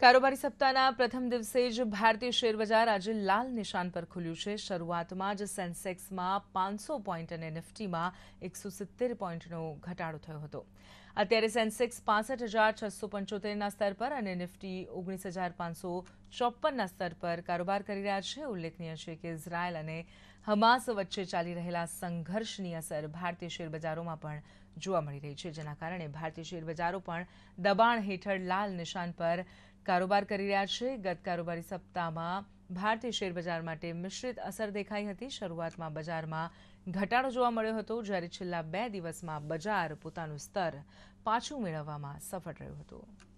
કારોબારી સપ્તાહના પ્રથમ દિવસે જ ભારતીય શેરબજાર આજે લાલ નિશાન પર ખુલ્યું છે શરૂઆતમાં જ સેન્સેક્સમાં પાંચસો પોઈન્ટ અને નિફ્ટીમાં એકસો સિત્તેર પોઈન્ટનો ઘટાડો થયો હતો અત્યારે સેન્સેક્સ પાસઠ હજાર છસો પંચોતેરના સ્તર પર અને નિફ્ટી ઓગણીસ હજાર પાંચસો ચોપ્પનના સ્તર પર કારોબાર કરી રહ્યા છે ઉલ્લેખનીય છે કે ઇઝરાયલ અને હમાસ વચ્ચે ચાલી રહેલા સંઘર્ષની અસર ભારતીય શેરબજારોમાં પણ જોવા મળી રહી છે જેના કારણે ભારતીય શેરબજારો પણ દબાણ હેઠળ લાલ નિશાન પર કારોબાર કરી રહ્યા છે ગત કારોબારી સપ્તાહમાં ભારતીય શેરબજાર માટે મિશ્રિત અસર દેખાઈ હતી શરૂઆતમાં બજારમાં ઘટાડો જોવા મળ્યો હતો જ્યારે છેલ્લા બે દિવસમાં બજાર પોતાનું સ્તર પાછું મેળવવામાં સફળ રહ્યું હતું